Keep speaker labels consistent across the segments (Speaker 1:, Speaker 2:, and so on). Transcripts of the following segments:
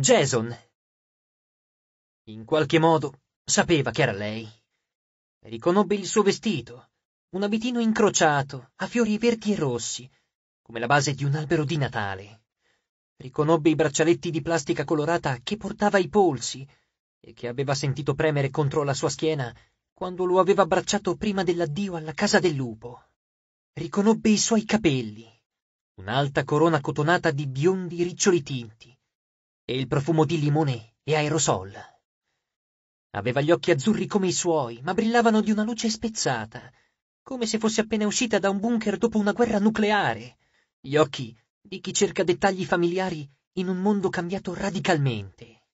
Speaker 1: Jason. In qualche modo sapeva che era lei. Riconobbe il suo vestito, un abitino incrociato a fiori verdi e rossi, come la base di un albero di Natale. Riconobbe i braccialetti di plastica colorata che portava ai polsi e che aveva sentito premere contro la sua schiena quando lo aveva abbracciato prima dell'addio alla casa del lupo. Riconobbe i suoi capelli, un'alta corona cotonata di biondi riccioli tinti, e il profumo di limone e aerosol. Aveva gli occhi azzurri come i suoi, ma brillavano di una luce spezzata, come se fosse appena uscita da un bunker dopo una guerra nucleare. Gli occhi di chi cerca dettagli familiari in un mondo cambiato radicalmente.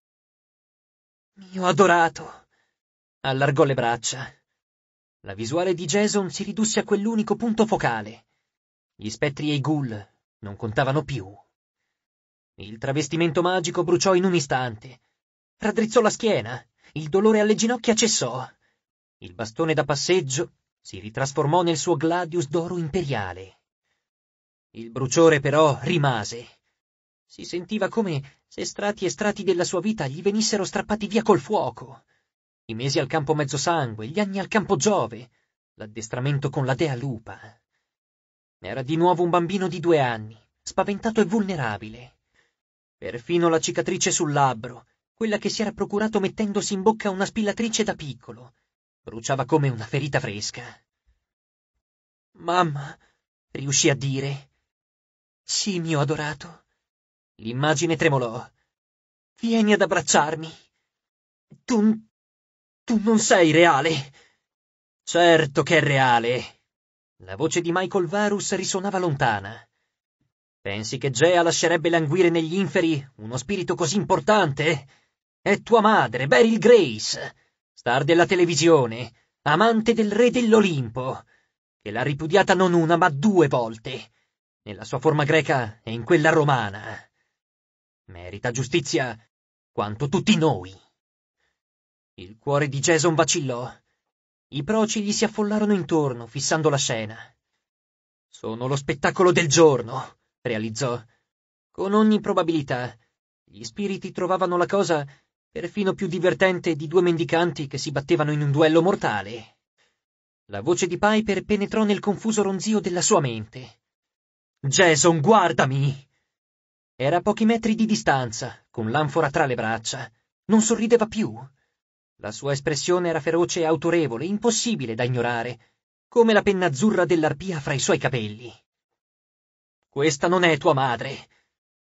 Speaker 1: Mio adorato! Allargò le braccia. La visuale di Jason si ridusse a quell'unico punto focale. Gli spettri e i ghoul non contavano più. Il travestimento magico bruciò in un istante. Raddrizzò la schiena, il dolore alle ginocchia cessò. Il bastone da passeggio si ritrasformò nel suo gladius d'oro imperiale. Il bruciore però rimase. Si sentiva come se strati e strati della sua vita gli venissero strappati via col fuoco. I mesi al campo mezzosangue, gli anni al campo Giove, l'addestramento con la dea lupa. Era di nuovo un bambino di due anni, spaventato e vulnerabile. Perfino la cicatrice sul labbro, quella che si era procurato mettendosi in bocca una spillatrice da piccolo, bruciava come una ferita fresca. Mamma, riuscì a dire. Sì, mio adorato. L'immagine tremolò. Vieni ad abbracciarmi. Tu... tu non sei reale. Certo che è reale. La voce di Michael Varus risuonava lontana. Pensi che Gea lascerebbe languire negli inferi uno spirito così importante? È tua madre, Beryl Grace, star della televisione, amante del re dell'Olimpo, che l'ha ripudiata non una ma due volte, nella sua forma greca e in quella romana. Merita giustizia quanto tutti noi. Il cuore di Jason vacillò. I proci gli si affollarono intorno, fissando la scena. Sono lo spettacolo del giorno realizzò. Con ogni probabilità, gli spiriti trovavano la cosa perfino più divertente di due mendicanti che si battevano in un duello mortale. La voce di Piper penetrò nel confuso ronzio della sua mente. Jason, guardami! Era a pochi metri di distanza, con l'anfora tra le braccia. Non sorrideva più. La sua espressione era feroce e autorevole, impossibile da ignorare, come la penna azzurra dell'arpia fra i suoi capelli. Questa non è tua madre.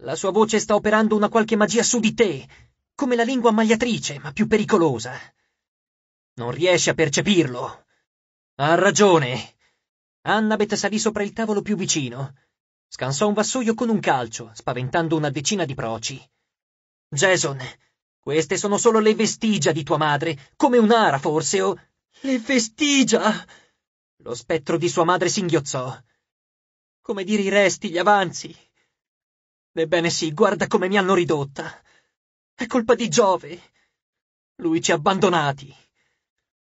Speaker 1: La sua voce sta operando una qualche magia su di te, come la lingua ammagliatrice, ma più pericolosa. Non riesci a percepirlo. Ha ragione. Annabeth salì sopra il tavolo più vicino. Scansò un vassoio con un calcio, spaventando una decina di proci. Jason, queste sono solo le vestigia di tua madre, come un'ara forse, o... Le vestigia! Lo spettro di sua madre singhiozzò come dire i resti, gli avanzi. Ebbene sì, guarda come mi hanno ridotta. È colpa di Giove. Lui ci ha abbandonati.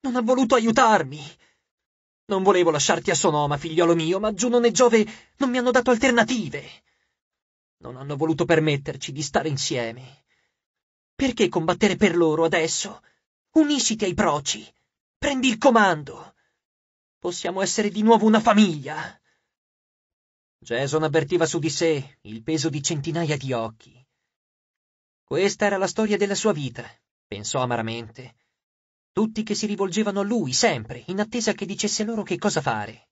Speaker 1: Non ha voluto aiutarmi. Non volevo lasciarti a Sonoma, figliolo mio, ma Giunone e Giove non mi hanno dato alternative. Non hanno voluto permetterci di stare insieme. Perché combattere per loro adesso? Unisciti ai proci. Prendi il comando. Possiamo essere di nuovo una famiglia. Jason cioè, avvertiva su di sé il peso di centinaia di occhi. Questa era la storia della sua vita, pensò amaramente. Tutti che si rivolgevano a lui, sempre, in attesa che dicesse loro che cosa fare.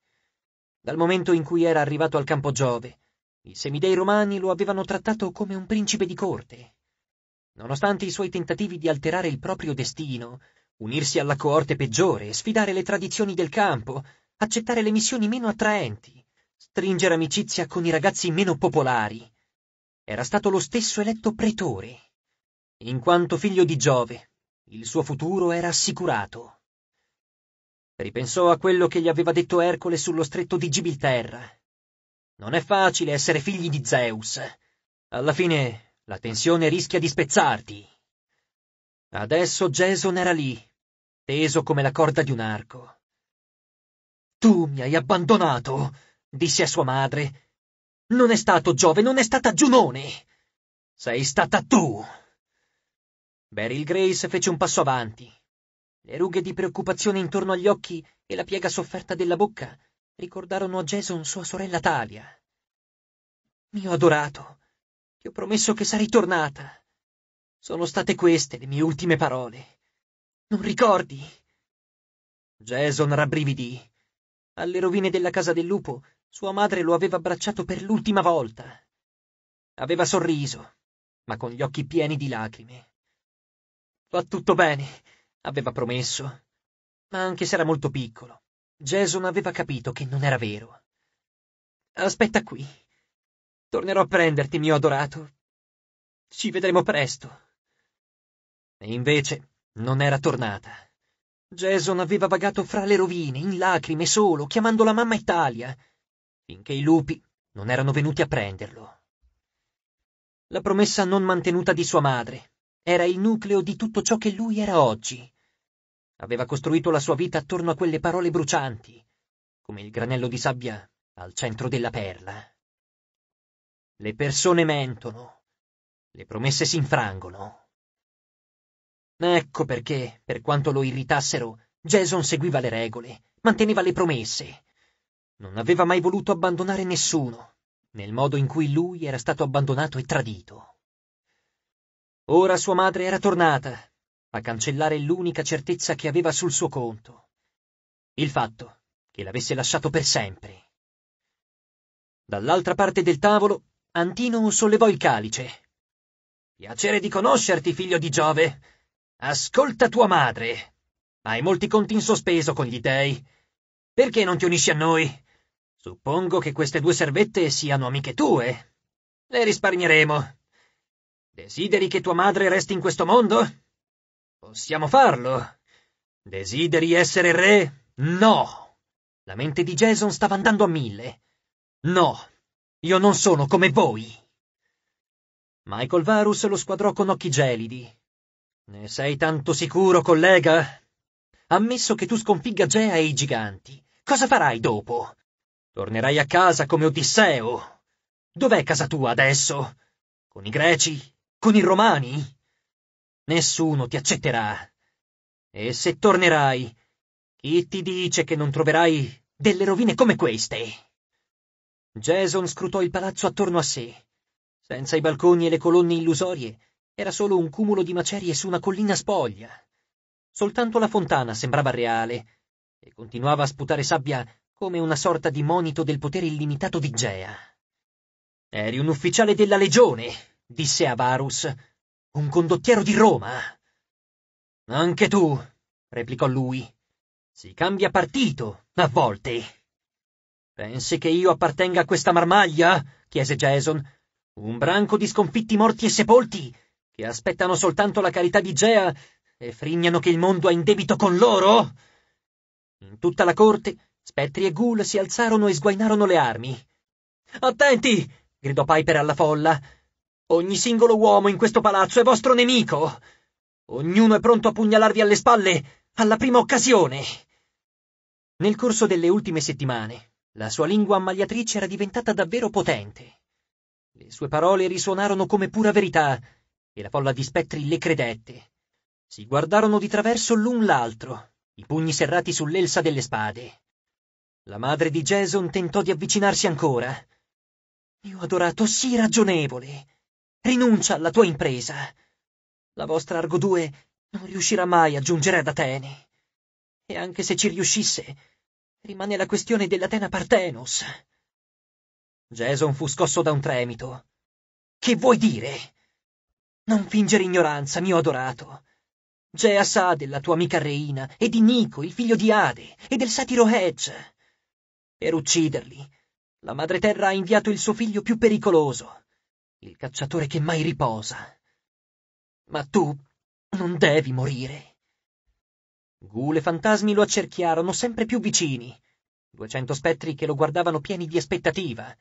Speaker 1: Dal momento in cui era arrivato al campo Giove, i semidei romani lo avevano trattato come un principe di corte. Nonostante i suoi tentativi di alterare il proprio destino, unirsi alla coorte peggiore, sfidare le tradizioni del campo, accettare le missioni meno attraenti, stringere amicizia con i ragazzi meno popolari. Era stato lo stesso eletto pretore. In quanto figlio di Giove, il suo futuro era assicurato. Ripensò a quello che gli aveva detto Ercole sullo stretto di Gibilterra. Non è facile essere figli di Zeus. Alla fine la tensione rischia di spezzarti. Adesso Jason era lì, teso come la corda di un arco. Tu mi hai abbandonato! disse a sua madre. Non è stato Giove, non è stata Giunone! Sei stata tu! Beryl Grace fece un passo avanti. Le rughe di preoccupazione intorno agli occhi e la piega sofferta della bocca ricordarono a Jason sua sorella Talia. Mio adorato, ti ho promesso che sarei tornata. Sono state queste le mie ultime parole. Non ricordi? Jason rabbrividì. Alle rovine della casa del lupo sua madre lo aveva abbracciato per l'ultima volta. Aveva sorriso, ma con gli occhi pieni di lacrime. Va tutto bene, aveva promesso. Ma anche se era molto piccolo, Jason aveva capito che non era vero. Aspetta qui. Tornerò a prenderti, mio adorato. Ci vedremo presto. E invece non era tornata. Jason aveva vagato fra le rovine, in lacrime, solo, chiamando la mamma Italia, finché i lupi non erano venuti a prenderlo. La promessa non mantenuta di sua madre era il nucleo di tutto ciò che lui era oggi. Aveva costruito la sua vita attorno a quelle parole brucianti, come il granello di sabbia al centro della perla. Le persone mentono, le promesse si infrangono. Ecco perché, per quanto lo irritassero, Jason seguiva le regole, manteneva le promesse non aveva mai voluto abbandonare nessuno, nel modo in cui lui era stato abbandonato e tradito. Ora sua madre era tornata a cancellare l'unica certezza che aveva sul suo conto, il fatto che l'avesse lasciato per sempre. Dall'altra parte del tavolo, Antino sollevò il calice. Piacere di conoscerti, figlio di Giove. Ascolta tua madre. Hai molti conti in sospeso con gli dei. Perché non ti unisci a noi? Suppongo che queste due servette siano amiche tue. Le risparmieremo. Desideri che tua madre resti in questo mondo? Possiamo farlo. Desideri essere re? No. La mente di Jason stava andando a mille. No, io non sono come voi. Michael Varus lo squadrò con occhi gelidi. Ne sei tanto sicuro, collega? Ammesso che tu sconfigga Gea e i giganti, cosa farai dopo? Tornerai a casa come Odisseo. Dov'è casa tua adesso? Con i greci? Con i romani? Nessuno ti accetterà. E se tornerai, chi ti dice che non troverai delle rovine come queste? Jason scrutò il palazzo attorno a sé. Senza i balconi e le colonne illusorie, era solo un cumulo di macerie su una collina spoglia. Soltanto la fontana sembrava reale e continuava a sputare sabbia come una sorta di monito del potere illimitato di Gea. Eri un ufficiale della legione, disse Avarus, un condottiero di Roma. Anche tu, replicò lui. Si cambia partito, a volte. Pensi che io appartenga a questa marmaglia? chiese Jason. Un branco di sconfitti morti e sepolti, che aspettano soltanto la carità di Gea e frignano che il mondo è in debito con loro? In tutta la corte Spettri e ghoul si alzarono e sguainarono le armi. Attenti! gridò Piper alla folla. Ogni singolo uomo in questo palazzo è vostro nemico. Ognuno è pronto a pugnalarvi alle spalle alla prima occasione. Nel corso delle ultime settimane, la sua lingua ammagliatrice era diventata davvero potente. Le sue parole risuonarono come pura verità e la folla di spettri le credette. Si guardarono di traverso l'un l'altro, i pugni serrati sull'elsa delle spade. La madre di Jason tentò di avvicinarsi ancora. Mio adorato, sii ragionevole. Rinuncia alla tua impresa. La vostra Argo 2 non riuscirà mai a giungere ad Atene. E anche se ci riuscisse, rimane la questione dell'Atena Partenos. Jason fu scosso da un tremito. Che vuoi dire? Non fingere ignoranza, mio adorato. Gea sa della tua amica Reina e di Nico, il figlio di Ade, e del satiro Hedge per ucciderli. La Madre Terra ha inviato il suo figlio più pericoloso, il cacciatore che mai riposa. Ma tu non devi morire. Gule fantasmi lo accerchiarono sempre più vicini, duecento spettri che lo guardavano pieni di aspettativa,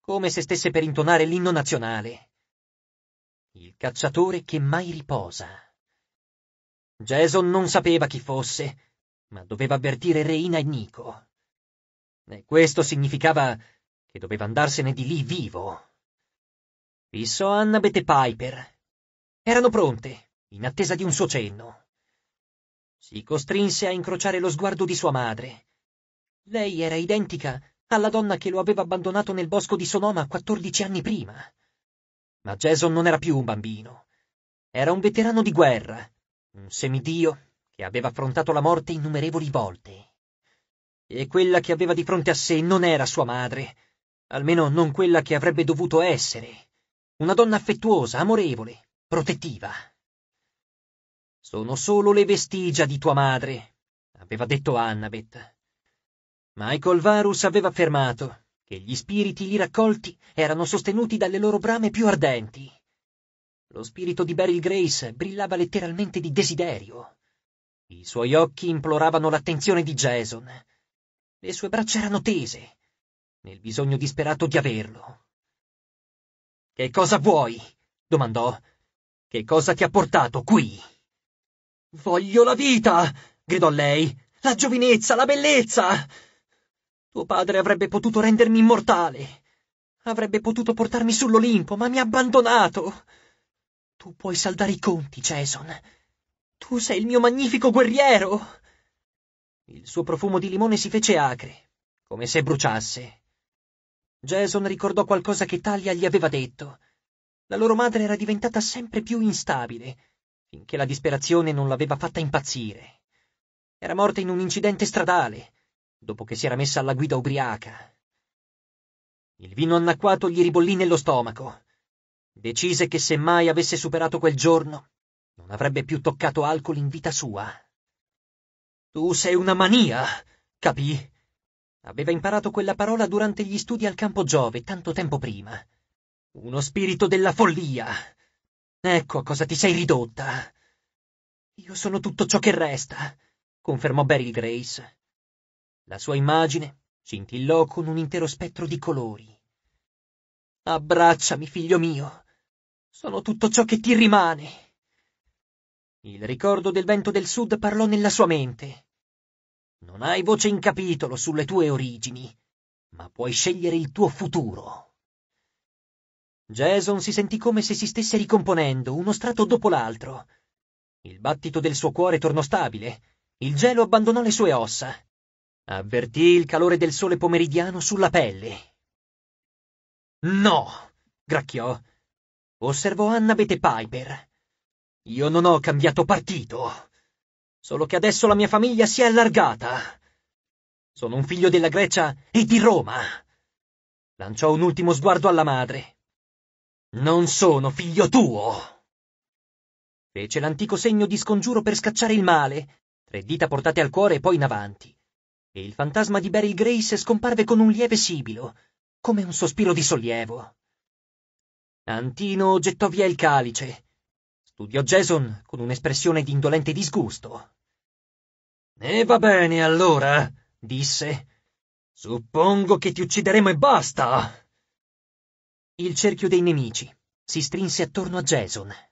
Speaker 1: come se stesse per intonare l'inno nazionale. Il cacciatore che mai riposa. Jason non sapeva chi fosse, ma doveva avvertire Reina e Nico. E questo significava che doveva andarsene di lì vivo. Fissò Annabeth e Piper. Erano pronte, in attesa di un suo cenno. Si costrinse a incrociare lo sguardo di sua madre. Lei era identica alla donna che lo aveva abbandonato nel bosco di Sonoma quattordici anni prima. Ma Jason non era più un bambino. Era un veterano di guerra, un semidio che aveva affrontato la morte innumerevoli volte e quella che aveva di fronte a sé non era sua madre, almeno non quella che avrebbe dovuto essere. Una donna affettuosa, amorevole, protettiva. Sono solo le vestigia di tua madre, aveva detto Annabeth. Michael Varus aveva affermato che gli spiriti lì raccolti erano sostenuti dalle loro brame più ardenti. Lo spirito di Beryl Grace brillava letteralmente di desiderio. I suoi occhi imploravano l'attenzione di Jason, le sue braccia erano tese, nel bisogno disperato di averlo. Che cosa vuoi? domandò. Che cosa ti ha portato qui? Voglio la vita! gridò lei. La giovinezza, la bellezza! Tuo padre avrebbe potuto rendermi immortale. Avrebbe potuto portarmi sull'Olimpo, ma mi ha abbandonato. Tu puoi saldare i conti, Jason. Tu sei il mio magnifico guerriero. Il suo profumo di limone si fece acre, come se bruciasse. Jason ricordò qualcosa che Talia gli aveva detto. La loro madre era diventata sempre più instabile, finché la disperazione non l'aveva fatta impazzire. Era morta in un incidente stradale, dopo che si era messa alla guida ubriaca. Il vino annacquato gli ribollì nello stomaco. Decise che se mai avesse superato quel giorno, non avrebbe più toccato alcol in vita sua. Tu sei una mania, capì? Aveva imparato quella parola durante gli studi al campo Giove, tanto tempo prima. Uno spirito della follia. Ecco a cosa ti sei ridotta. Io sono tutto ciò che resta, confermò Beryl Grace. La sua immagine scintillò con un intero spettro di colori. Abbracciami, figlio mio. Sono tutto ciò che ti rimane. Il ricordo del vento del sud parlò nella sua mente. Non hai voce in capitolo sulle tue origini, ma puoi scegliere il tuo futuro. Jason si sentì come se si stesse ricomponendo, uno strato dopo l'altro. Il battito del suo cuore tornò stabile, il gelo abbandonò le sue ossa. Avvertì il calore del sole pomeridiano sulla pelle. No! gracchiò. Osservò Annabete Piper. Io non ho cambiato partito. Solo che adesso la mia famiglia si è allargata. Sono un figlio della Grecia e di Roma. Lanciò un ultimo sguardo alla madre. Non sono figlio tuo. Fece l'antico segno di scongiuro per scacciare il male, tre dita portate al cuore e poi in avanti. E il fantasma di Beryl Grace scomparve con un lieve sibilo, come un sospiro di sollievo. Antino gettò via il calice studiò Jason con un'espressione di indolente disgusto. E va bene, allora, disse. Suppongo che ti uccideremo e basta. Il cerchio dei nemici si strinse attorno a Jason